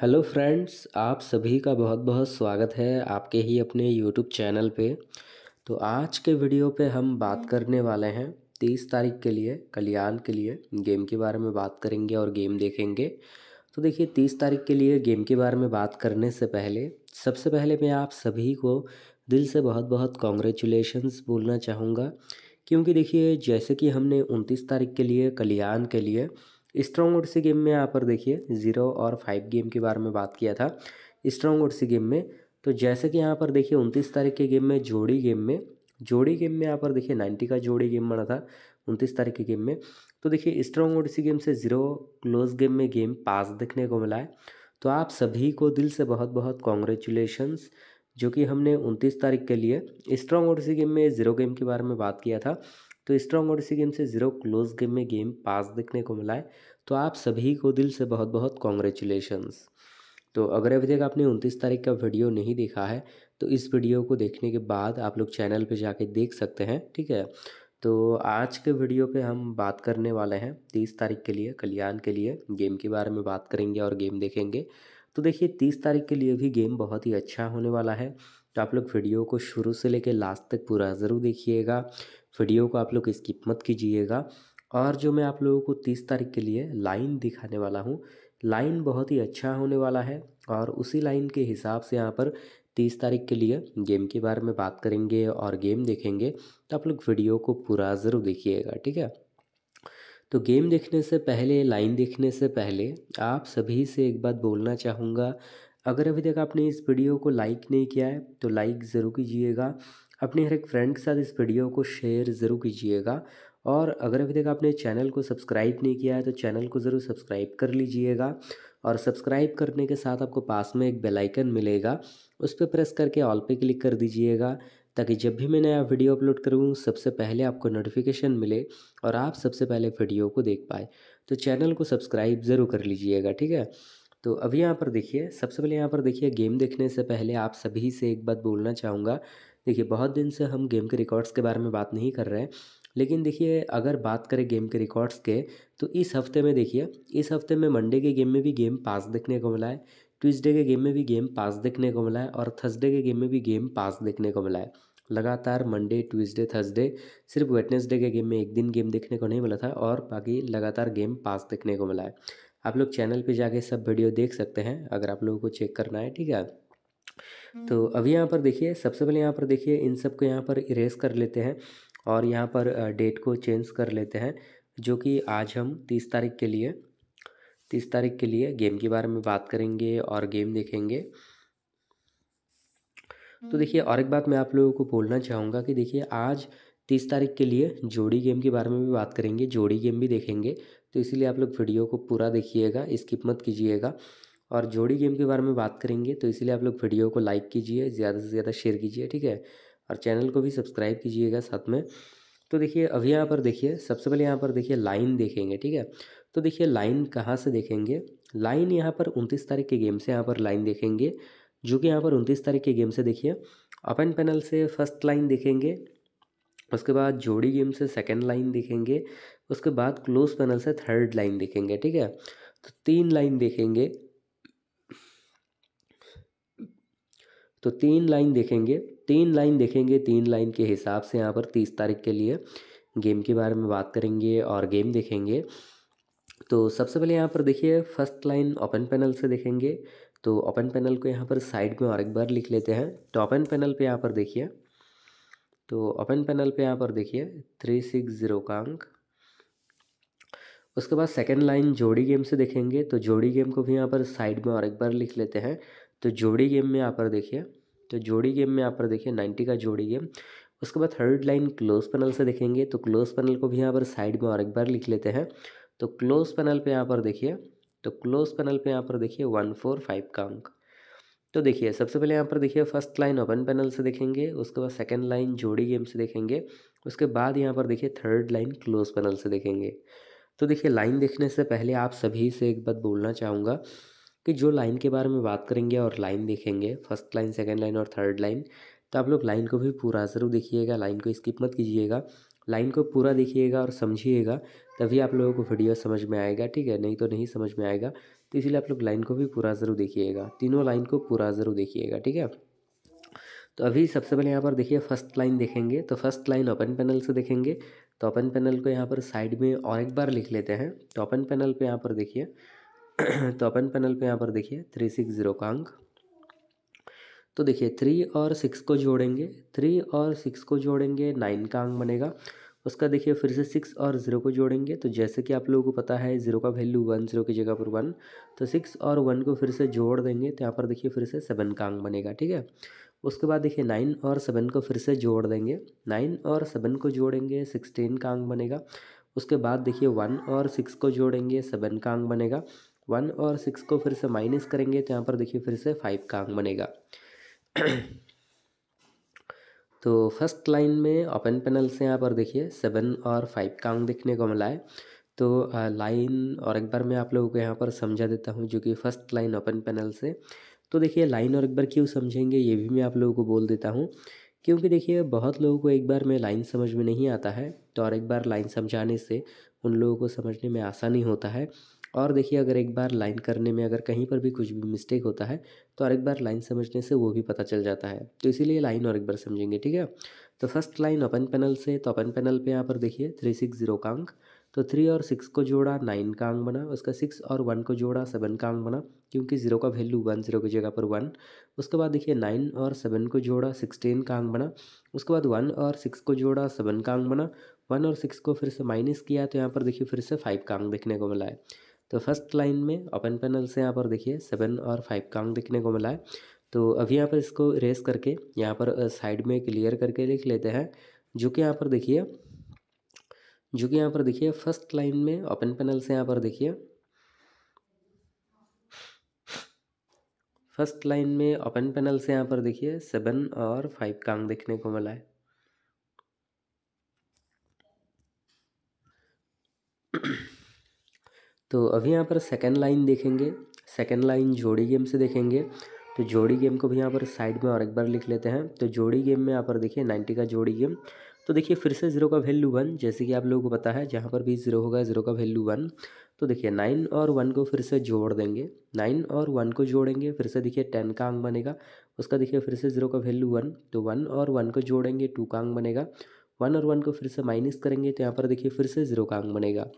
Hello friends आप सभी का बहुत बहुत स्वागत है आपके ही अपने यूट्यूब चैनल पे तो आज के वीडियो पे हम बात करने वाले हैं तीस तारीख के लिए कल्याण के लिए गेम के बारे में बात करेंगे और गेम देखेंगे तो देखिए तीस तारीख के लिए गेम के बारे में बात करने से पहले सबसे पहले मैं आप सभी को दिल से बहुत बहुत कॉन्ग्रेचुलेशन्स बोलना चाहूँगा क्योंकि देखिए जैसे कि हमने उनतीस तारीख के लिए कल्याण के लिए स्ट्रॉन्ग ओडिसी गेम में यहाँ पर देखिए ज़ीरो और फाइव गेम के बारे में बात किया था स्ट्रॉन्ग ओडिसी गेम में तो जैसे कि यहाँ पर देखिए उनतीस तारीख के गेम में जोड़ी गेम में जोड़ी गेम में यहाँ पर देखिए नाइन्टी का जोड़ी गेम बना था उनतीस तारीख के गेम में तो देखिए स्ट्रॉन्ग ओडिसी गेम से ज़ीरो क्लोज गेम में गेम पास देखने को मिला है तो आप सभी को दिल से बहुत बहुत कॉन्ग्रेचुलेशंस जो कि हमने उनतीस तारीख के लिए स्ट्रॉन्ग ओडिसी गेम में ज़ीरो गेम के बारे में बात किया था तो स्ट्रॉन्ग और इसी गेम से ज़ीरो क्लोज गेम में गेम पास देखने को मिला है तो आप सभी को दिल से बहुत बहुत कॉन्ग्रेचुलेशंस तो अगर अभी तक आपने उनतीस तारीख का वीडियो नहीं देखा है तो इस वीडियो को देखने के बाद आप लोग चैनल पे जाके देख सकते हैं ठीक है तो आज के वीडियो पे हम बात करने वाले हैं तीस तारीख के लिए कल्याण के लिए गेम के बारे में बात करेंगे और गेम देखेंगे तो देखिए तीस तारीख के लिए भी गेम बहुत ही अच्छा होने वाला है तो आप लोग वीडियो को शुरू से लेकर लास्ट तक पूरा ज़रूर देखिएगा वीडियो को आप लोग स्किप मत कीजिएगा और जो मैं आप लोगों को तीस तारीख के लिए लाइन दिखाने वाला हूँ लाइन बहुत ही अच्छा होने वाला है और उसी लाइन के हिसाब से यहाँ पर तीस तारीख के लिए गेम के बारे में बात करेंगे और गेम देखेंगे तो आप लोग वीडियो को पूरा ज़रूर देखिएगा ठीक है तो गेम देखने से पहले लाइन देखने से पहले आप सभी से एक बात बोलना चाहूँगा अगर अभी तक आपने इस वीडियो को लाइक नहीं किया है तो लाइक ज़रूर कीजिएगा अपने हर एक फ्रेंड के साथ इस वीडियो को शेयर ज़रूर कीजिएगा और अगर अभी तक आपने चैनल को सब्सक्राइब नहीं किया है तो चैनल को ज़रूर सब्सक्राइब कर लीजिएगा और सब्सक्राइब करने के साथ आपको पास में एक बेल आइकन मिलेगा उस पर प्रेस करके ऑल पे क्लिक कर दीजिएगा ताकि जब भी मैं नया वीडियो अपलोड करूँ सबसे पहले आपको नोटिफिकेशन मिले और आप सबसे पहले वीडियो को देख पाए तो चैनल को सब्सक्राइब ज़रूर कर लीजिएगा ठीक है तो अभी यहाँ पर देखिए सबसे पहले यहाँ पर देखिए गेम देखने से पहले आप सभी से एक बात बोलना चाहूँगा देखिए बहुत दिन से हम गेम के रिकॉर्ड्स के बारे में बात नहीं कर रहे हैं लेकिन देखिए अगर बात करें गेम के रिकॉर्ड्स के तो इस हफ्ते में देखिए इस हफ्ते में मंडे के गेम में भी गेम पास देखने को मिला है ट्यूसडे के गेम में भी गेम पास देखने को मिला है और थर्सडे के गेम में भी गेम पास देखने को मिला है लगातार मंडे ट्यूसडे थर्सडे सिर्फ वेटनेसडे के गेम में एक दिन गेम देखने को नहीं मिला था और बाकी लगातार गेम पास देखने को मिला है आप लोग चैनल पे जाके सब वीडियो देख सकते हैं अगर आप लोगों को चेक करना है ठीक है तो अभी यहाँ पर देखिए सबसे पहले यहाँ पर देखिए इन सब को यहाँ पर इरेज कर लेते हैं और यहाँ पर डेट को चेंज कर लेते हैं जो कि आज हम तीस तारीख के लिए तीस तारीख के लिए गेम के बारे में बात करेंगे और गेम देखेंगे तो देखिए हम्म। और एक बात मैं आप लोगों को बोलना चाहूँगा कि देखिए आज तीस तारीख के लिए जोड़ी गेम के बारे में भी बात करेंगे जोड़ी गेम भी देखेंगे तो इसीलिए आप लोग वीडियो को पूरा देखिएगा स्किप मत कीजिएगा और जोड़ी गेम के बारे में बात करेंगे तो इसलिए आप लोग वीडियो को लाइक कीजिए ज़्यादा से ज़्यादा शेयर कीजिए ठीक है और चैनल को भी सब्सक्राइब कीजिएगा साथ में तो देखिए अभी यहाँ पर देखिए सबसे पहले यहाँ पर देखिए लाइन देखेंगे ठीक है तो देखिए लाइन कहाँ से देखेंगे लाइन यहाँ पर उनतीस तारीख के गेम से यहाँ पर लाइन देखेंगे जो कि यहाँ पर उनतीस तारीख के गेम से देखिए अपन पैनल से फर्स्ट लाइन देखेंगे उसके बाद जोड़ी गेम से सेकेंड लाइन देखेंगे उसके बाद क्लोज पैनल से थर्ड लाइन देखेंगे ठीक है तो तीन लाइन देखेंगे तो तीन लाइन देखेंगे तीन लाइन देखेंगे तीन लाइन के हिसाब से यहाँ पर तीस तारीख के लिए गेम के बारे में बात करेंगे और गेम देखेंगे तो सबसे पहले यहाँ पर देखिए फर्स्ट लाइन ओपन पैनल से देखेंगे तो ओपन पैनल को यहाँ पर साइड में और एक बार लिख लेते हैं तो ओपन पैनल पे यहाँ पर देखिए तो ओपन पैनल पे यहाँ पर देखिए थ्री सिक्स ज़ीरो का अंक उसके बाद सेकेंड लाइन जोड़ी गेम से देखेंगे तो जोड़ी गेम को भी यहाँ पर साइड में और एक बार लिख लेते हैं तो जोड़ी गेम में यहाँ पर देखिए तो जोड़ी गेम में यहाँ पर देखिए नाइन्टी का जोड़ी गेम उसके बाद थर्ड लाइन क्लोज पैनल से देखेंगे तो क्लोज पैनल को भी यहाँ पर साइड में और एक बार लिख लेते हैं तो क्लोज पैनल पे यहाँ पर देखिए तो क्लोज पैनल पे यहाँ पर देखिए वन फोर फाइव का अंक तो देखिए सबसे पहले यहाँ पर देखिए फर्स्ट लाइन ओपन पैनल से देखेंगे उसके बाद सेकेंड लाइन जोड़ी गेम से देखेंगे उसके बाद यहाँ पर देखिए थर्ड लाइन क्लोज पैनल से देखेंगे तो देखिए लाइन देखने से पहले आप सभी से एक बात बोलना चाहूँगा कि जो लाइन के बारे में बात करेंगे और लाइन देखेंगे फर्स्ट लाइन सेकेंड लाइन और थर्ड लाइन तो आप लोग लाइन को भी पूरा ज़रूर देखिएगा लाइन को स्किप मत कीजिएगा लाइन को पूरा देखिएगा और समझिएगा तभी आप लोगों को वीडियो समझ में आएगा ठीक है नहीं तो नहीं समझ में आएगा तो इसीलिए आप लोग लाइन को भी पूरा ज़रूर देखिएगा तीनों लाइन को पूरा ज़रूर देखिएगा ठीक है तो अभी सबसे पहले यहाँ पर देखिए फर्स्ट लाइन देखेंगे तो फर्स्ट लाइन ओपन पैनल से देखेंगे तो ओपन पैनल को यहाँ पर साइड में और एक बार लिख लेते हैं तो ओपन पैनल पर यहाँ पर देखिए तो अपन पैनल पे यहाँ पर देखिए थ्री सिक्स ज़ीरो का अंक तो देखिए थ्री और सिक्स को जोड़ेंगे थ्री और सिक्स को जोड़ेंगे नाइन का अंक बनेगा उसका देखिए फिर से सिक्स और ज़ीरो को जोड़ेंगे तो जैसे कि आप लोगों को पता है ज़ीरो का वैल्यू वन ज़ीरो की जगह पर वन तो सिक्स और वन को फिर से जोड़ देंगे तो यहाँ पर देखिए फिर से सेवन का अंक बनेगा ठीक है उसके बाद देखिए नाइन और सेवन को फिर से जोड़ देंगे नाइन और सेवन को जोड़ेंगे सिक्सटीन का अंक बनेगा उसके बाद देखिए वन और सिक्स को जोड़ेंगे सेवन का अंक बनेगा वन और सिक्स को फिर से माइनस करेंगे तो यहाँ पर देखिए फिर से फाइव का अंक बनेगा तो फर्स्ट लाइन में ओपन पैनल से यहाँ पर देखिए सेवन और फाइव का अंक देखने को मिला है तो लाइन और एक बार मैं आप लोगों को यहाँ पर समझा देता हूँ जो कि फर्स्ट लाइन ओपन पैनल से तो देखिए लाइन और एक बार क्यों समझेंगे ये भी मैं आप लोगों को बोल देता हूँ क्योंकि देखिए बहुत लोगों को एक बार में लाइन समझ में नहीं आता है तो और एक बार लाइन समझाने से उन लोगों को समझने में आसानी होता है और देखिए अगर एक बार लाइन करने में अगर कहीं पर भी कुछ भी मिस्टेक होता है तो और एक बार लाइन समझने से वो भी पता चल जाता है तो इसीलिए लाइन और एक बार समझेंगे ठीक है तो फर्स्ट लाइन अपन पैनल से तो अपन पैनल पे यहाँ पर देखिए थ्री सिक्स जीरो का अंक तो थ्री और सिक्स को जोड़ा नाइन का अंक बना उसका सिक्स और वन को जोड़ा सेवन का अंक बना क्योंकि जीरो का वैल्यू वन जीरो की जगह पर वन उसके बाद देखिए नाइन और सेवन को जोड़ा सिक्सटीन का अंक बना उसके बाद वन और सिक्स को जोड़ा सेवन का अंक बना वन और सिक्स को फिर से माइनस किया तो यहाँ पर देखिए फिर से फाइव का अंक देखने को मिला है तो फर्स्ट लाइन में ओपन पैनल से यहाँ पर देखिए सेवन और फाइव अंक देखने को मिला है तो अभी यहाँ पर इसको रेस करके यहाँ पर साइड में क्लियर करके लिख लेते हैं जो कि यहाँ पर देखिए जो कि यहाँ पर देखिए फर्स्ट लाइन में ओपन पैनल से यहाँ पर देखिए फर्स्ट लाइन में ओपन पैनल से यहाँ पर देखिए सेवन और फाइव कांग देखने को मिला है तो अभी यहाँ पर सेकेंड लाइन देखेंगे सेकेंड लाइन जोड़ी गेम से देखेंगे तो जोड़ी गेम को भी यहाँ पर साइड में और एक बार लिख लेते हैं तो जोड़ी गेम में यहाँ पर देखिए नाइन्टी का जोड़ी गेम तो देखिए फिर से ज़ीरो का वैल्यू वन जैसे कि आप लोगों को पता है जहाँ पर भी ज़ीरो होगा ज़ीरो का वैल्यू वन तो देखिए नाइन और वन को फिर से जोड़ देंगे नाइन और वन को जोड़ेंगे फिर से देखिए टेन का अंक बनेगा उसका देखिए फिर से ज़ीरो का वैल्यू वन तो वन और वन को जोड़ेंगे टू का अंक बनेगा वन और वन को फिर से माइनस करेंगे तो यहाँ पर देखिए फिर से ज़ीरो का अंक बनेगा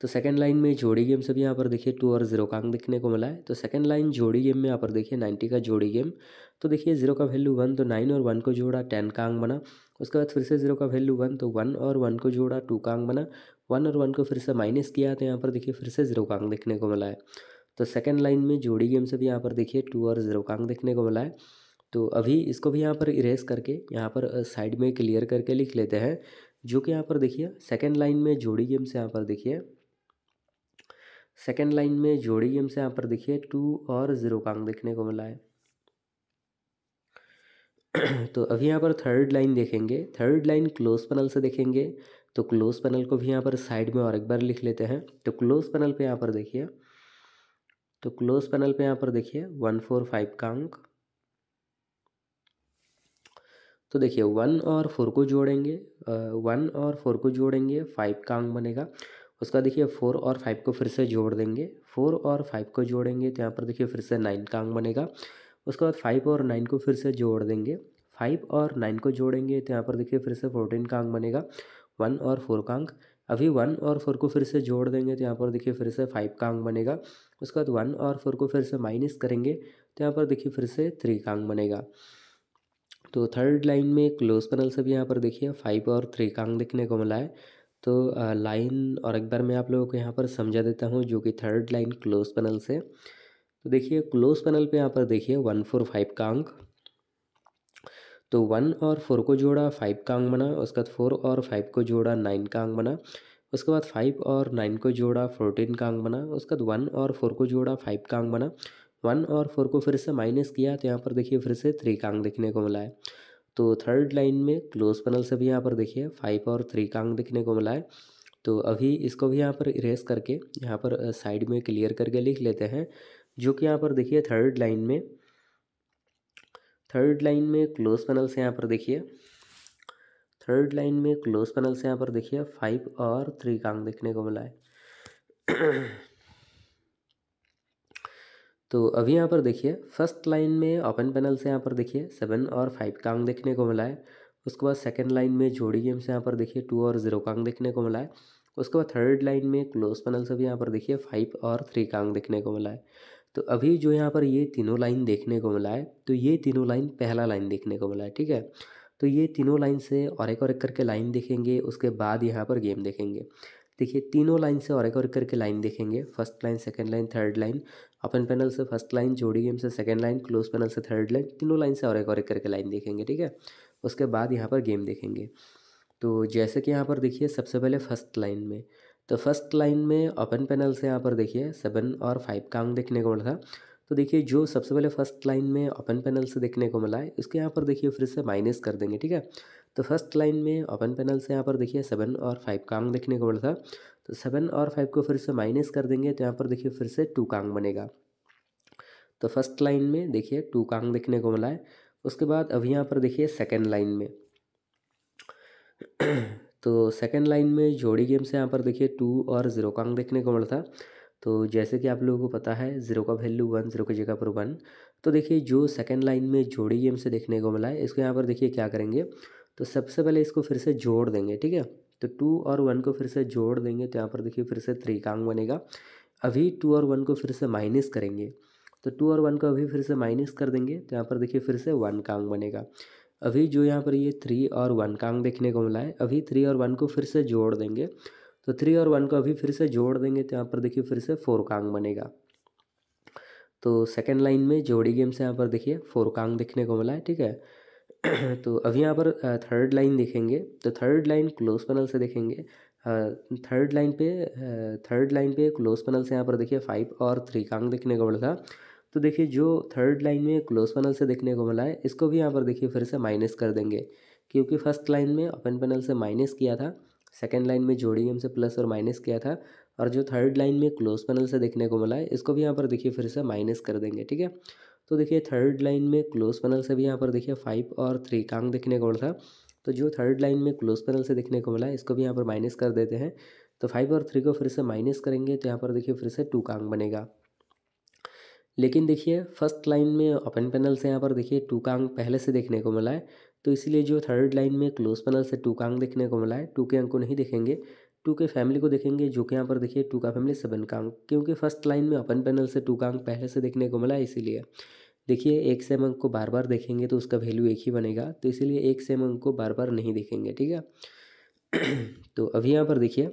तो सेकंड लाइन में जोड़ी गेम से भी यहाँ पर देखिए टू और जीरो का अंक देखने को मिला है तो सेकंड लाइन जोड़ी गेम में यहाँ पर देखिए नाइन्टी का जोड़ी गेम तो देखिए जीरो का वैल्यू वन तो नाइन और वन को जोड़ा टेन का अंक बना उसके बाद फिर से जीरो का वैल्यू वन तो वन और वन को जोड़ा टू का अंक बना वन और वन को फिर से माइनस किया तो यहाँ पर देखिए फिर से जीरो का अंक देखने को मिला है तो सेकेंड लाइन में जोड़ी गेम से भी यहाँ पर देखिए टू और जीरो का अंक देखने को मिला है तो अभी इसको भी यहाँ पर इरेज करके यहाँ पर साइड में क्लियर करके लिख लेते हैं जो कि यहाँ पर देखिए सेकेंड लाइन में जोड़ी गेम से यहाँ पर देखिए सेकेंड लाइन में जोड़ी हमसे यहाँ पर देखिए टू और ज़ीरो का अंक देखने को मिला है तो अभी यहाँ पर थर्ड लाइन देखेंगे थर्ड लाइन क्लोज पैनल से देखेंगे तो क्लोज पैनल को भी यहाँ पर साइड में और एक बार लिख लेते हैं तो क्लोज पैनल पे यहाँ पर देखिए तो क्लोज पैनल पे यहाँ पर देखिए वन फोर फाइव का अंक तो देखिए वन और फोर को जोड़ेंगे वन और फोर को जोड़ेंगे फाइव का अंक बनेगा उसका देखिए फोर और फाइव को फिर से जोड़ देंगे फोर और फाइव को जोड़ेंगे तो यहाँ पर देखिए फिर से नाइन का अंक बनेगा उसके बाद फाइव और नाइन को फिर से जोड़ देंगे फाइव और नाइन को जोड़ेंगे तो यहाँ पर देखिए फिर से फोर्टीन का अंक बनेगा वन और फोर का अंक अभी वन और फोर को फिर से जोड़ देंगे तो यहाँ पर देखिए फिर से फाइव का अंक बनेगा उसके बाद वन और फोर को फिर से माइनस करेंगे तो यहाँ पर देखिए फिर से थ्री का अंक बनेगा तो थर्ड लाइन में क्लोज पैनल से भी यहाँ पर देखिए फाइव और थ्री का अंक देखने को मिला है तो लाइन और एक बार मैं आप लोगों को यहाँ पर समझा देता हूँ जो कि थर्ड लाइन क्लोज पैनल से तो देखिए क्लोज पैनल पे यहाँ पर देखिए वन फोर फाइव का अंक तो वन और फोर को जोड़ा फाइव का अंक बना उसके बाद फोर और फाइव को जोड़ा नाइन का अंक बना उसके बाद फाइव और नाइन को जोड़ा फोर्टीन का अंक बना उसके बाद वन और फोर को जोड़ा फाइव का अंक बना वन और फोर को फिर से माइनस किया तो यहाँ पर देखिए फिर से थ्री का अंक देखने को मिला है तो थर्ड लाइन में क्लोज पैनल से भी यहाँ पर देखिए फाइव और थ्री का अंक देखने को मिला है तो अभी इसको भी यहाँ पर इरेज करके यहाँ पर साइड में क्लियर करके लिख लेते हैं जो कि यहाँ पर देखिए थर्ड लाइन में थर्ड लाइन में क्लोज पैनल से यहाँ पर देखिए थर्ड लाइन में क्लोज पैनल से यहाँ पर देखिए फाइव और थ्री का अंक देखने को मिला है तो अभी यहाँ पर देखिए फर्स्ट लाइन में ओपन पैनल से यहाँ पर देखिए सेवन और फाइव का अंक देखने को मिला है उसके बाद सेकेंड लाइन में जोड़ी गेम से यहाँ पर देखिए टू और जीरो का अंक देखने को मिला है उसके बाद थर्ड लाइन में क्लोज पैनल से भी यहाँ पर देखिए फाइव और थ्री का अंक देखने को मिला है तो अभी जो यहाँ पर ये तीनों लाइन देखने को मिला है तो ये तीनों लाइन पहला लाइन देखने को मिला है ठीक है तो ये तीनों लाइन से और एक और एक करके लाइन देखेंगे उसके बाद यहाँ पर गेम देखेंगे देखिए तीनों लाइन से और एक और करके लाइन देखेंगे first line second line third line open panel से फर्स्ट लाइन जोड़ी गेम से सेकेंड लाइन क्लोज पैनल से थर्ड लाइन तीनों लाइन से और एक और एक करके लाइन देखेंगे ठीक है उसके बाद यहाँ पर गेम देखेंगे तो जैसे कि यहाँ पर देखिए सबसे पहले फर्स्ट लाइन में तो फर्स्ट लाइन में ओपन पैनल से यहाँ पर देखिए सेवन और फाइव का अंक देखने को मिला था तो देखिए जो सबसे पहले फर्स्ट लाइन में ओपन पैनल से देखने को मिला है उसके यहाँ पर देखिए फिर से माइनस कर देंगे ठीक है तो फर्स्ट लाइन में ओपन पैनल से यहाँ पर देखिए सेवन और फाइव का अंक देखने को मिला था तो सेवन और फाइव को फिर से माइनस कर देंगे तो यहाँ पर देखिए फिर से टू कांग बनेगा तो फर्स्ट लाइन में देखिए टू कांग देखने को मिला है उसके बाद अभी यहाँ पर देखिए सेकेंड लाइन में तो सेकेंड लाइन में जोड़ी गेम से यहाँ पर देखिए टू और ज़ीरो कांग देखने को मिला था तो जैसे कि आप लोगों को पता है ज़ीरो का वैल्यू वन ज़ीरो की जगह पर वन तो देखिए जो सेकेंड लाइन में जोड़ी गेम से देखने को मिला है इसको यहाँ पर देखिए क्या करेंगे तो सबसे पहले इसको फिर से जोड़ देंगे ठीक है तो टू और वन को फिर से जोड़ देंगे तो यहाँ पर देखिए फिर से त्रिकांग बनेगा अभी टू और वन को फिर से माइनस करेंगे तो टू और वन को अभी फिर से माइनस कर देंगे तो यहाँ पर देखिए फिर से वन कांग बनेगा अभी जो यहाँ पर ये थ्री और वन कांग देखने को मिला है अभी थ्री और वन को फिर से जोड़ देंगे तो थ्री और वन को अभी फिर से जोड़ देंगे तो यहाँ पर देखिए फिर से फोर कांग बनेगा तो सेकेंड लाइन में जोड़ी गेम से यहाँ पर देखिए फोर कांग देखने को मिला है ठीक है तो अभी यहाँ पर थर्ड लाइन देखेंगे तो थर्ड लाइन क्लोज पैनल से देखेंगे थर्ड लाइन पे थर्ड लाइन पे क्लोज पैनल से यहाँ पर देखिए फाइव और थ्री कांग देखने को मिला था तो देखिए जो थर्ड लाइन में क्लोज पैनल से देखने को मिला है इसको भी यहाँ पर देखिए फिर से माइनस कर देंगे क्योंकि फर्स्ट लाइन में ओपन पैनल से माइनस किया था सेकेंड लाइन में जोड़ी एम से प्लस और माइनस किया था और जो थर्ड लाइन में क्लोज पैनल से देखने को मिला है इसको भी यहाँ पर देखिए फिर से माइनस कर देंगे ठीक है तो देखिए थर्ड लाइन में क्लोज पैनल से भी यहाँ पर देखिए फाइव और थ्री कांग देखने को मिलता तो जो थर्ड लाइन में क्लोज पैनल से देखने को मिला इसको भी यहाँ पर माइनस कर देते हैं तो फाइव और थ्री को फिर से माइनस करेंगे तो यहाँ पर देखिए फिर से टू कांग बनेगा लेकिन देखिए फर्स्ट लाइन में ओपन पैनल से यहाँ पर देखिए टू कांग पहले से देखने को मिला है तो इसलिए जो थर्ड लाइन में क्लोज पैनल से टू कांग देखने को मिला है टू के अंक को नहीं देखेंगे टू के फैमिली को देखेंगे जो कि यहाँ पर देखिए टू का फैमिली सेवन का अंक क्योंकि फर्स्ट लाइन में अपन पैनल से टू का अंक पहले से देखने को मिला इसीलिए देखिए एक सेम अंक को बार बार देखेंगे तो उसका वैल्यू एक ही बनेगा तो इसीलिए एक सेम अंक को बार बार नहीं देखेंगे ठीक है तो अभी यहाँ पर देखिए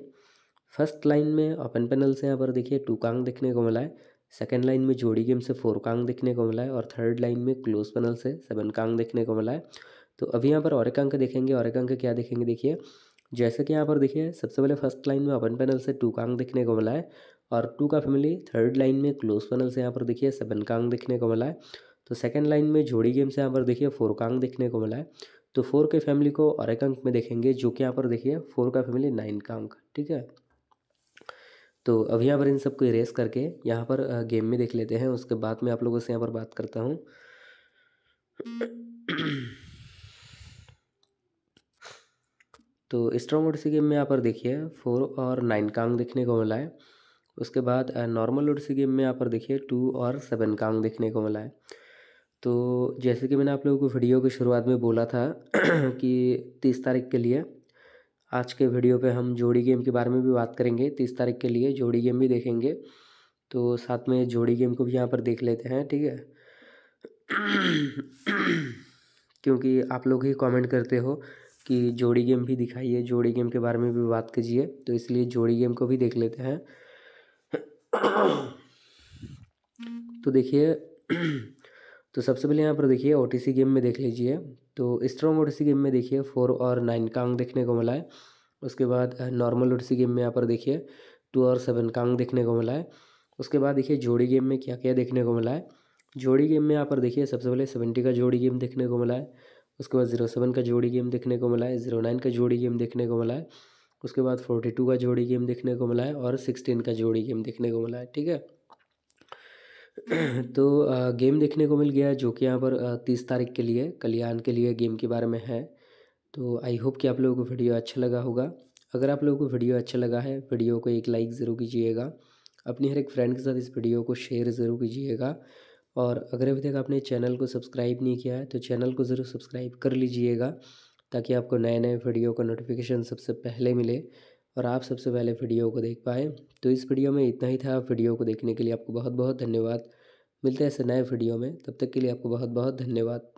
फर्स्ट लाइन में अपन पैनल से यहाँ पर देखिए टू का अंक देखने को मिला है सेकेंड लाइन में जोड़ी गेम से फोर का अंक देखने को मिला है और थर्ड लाइन में क्लोज पैनल से सेवन का अंक देखने को मिला है तो अभी यहाँ पर और एक अंक देखेंगे और एक अंक क्या देखेंगे देखिए जैसे कि यहाँ पर देखिए सबसे पहले फर्स्ट लाइन में अपन पैनल से टू कांग देखने को मिला है और टू का फैमिली थर्ड लाइन में क्लोज पैनल से यहाँ पर देखिए सेवन कांग देखने को मिला है तो सेकेंड लाइन में जोड़ी गेम से यहाँ पर देखिए फोर कांग देखने को मिला है तो फोर के फैमिली को और एक अंक में देखेंगे जो कि यहाँ पर देखिए फोर का फैमिली नाइन का अंक ठीक है तो अभी यहाँ पर इन सबको इरेज करके यहाँ पर गेम में देख लेते हैं उसके बाद में आप लोगों से यहाँ पर बात करता हूँ तो स्ट्रॉन्ग लोड गेम में यहाँ पर देखिए फोर और नाइन कांग देखने को मिला है उसके बाद नॉर्मल ओडसी गेम में यहाँ पर देखिए टू और सेवन कांग देखने को मिला है तो जैसे कि मैंने आप लोगों को वीडियो की शुरुआत में बोला था कि तीस तारीख के लिए आज के वीडियो पे हम जोड़ी गेम के बारे में भी बात करेंगे तीस तारीख के लिए जोड़ी गेम भी देखेंगे तो साथ में जोड़ी गेम को भी यहाँ पर देख लेते हैं ठीक है क्योंकि आप लोग ही कमेंट करते हो कि जोड़ी गेम भी दिखाइए जोड़ी गेम के बारे में भी बात कीजिए तो इसलिए जोड़ी गेम को भी देख लेते हैं तो देखिए तो सबसे पहले यहाँ पर देखिए ओ गेम में देख लीजिए तो स्ट्रॉन्ग ओ गेम में देखिए फोर और नाइन कांग देखने को मिला है उसके बाद नॉर्मल ओ गेम में यहाँ पर देखिए टू और सेवन कांग देखने को मिला है उसके बाद देखिए जोड़ी गेम में क्या क्या देखने को मिला है जोड़ी गेम में यहाँ पर देखिए सबसे पहले सेवेंटी का जोड़ी गेम देखने को मिला है उसके बाद जीरो सेवन का जोड़ी गेम देखने को मिला है जीरो नाइन का जोड़ी गेम देखने को मिला है उसके बाद फोर्टी टू का जोड़ी गेम देखने को मिला है और सिक्सटीन का जोड़ी गेम देखने को मिला है ठीक है तो गेम देखने को मिल गया जो कि यहाँ पर तीस तारीख के लिए कल्याण के लिए गेम के बारे में है तो आई होप कि आप लोगों को वीडियो अच्छा लगा होगा अगर आप लोगों को वीडियो अच्छा लगा है वीडियो को एक लाइक ज़रूर कीजिएगा अपनी हर एक फ्रेंड के साथ इस वीडियो को शेयर ज़रूर कीजिएगा और अगर अभी तक आपने चैनल को सब्सक्राइब नहीं किया है तो चैनल को ज़रूर सब्सक्राइब कर लीजिएगा ताकि आपको नए नए वीडियो का नोटिफिकेशन सबसे पहले मिले और आप सबसे पहले वीडियो को देख पाएँ तो इस वीडियो में इतना ही था वीडियो को देखने के लिए आपको बहुत बहुत धन्यवाद मिलते हैं ऐसे नए वीडियो में तब तक के लिए आपको बहुत बहुत धन्यवाद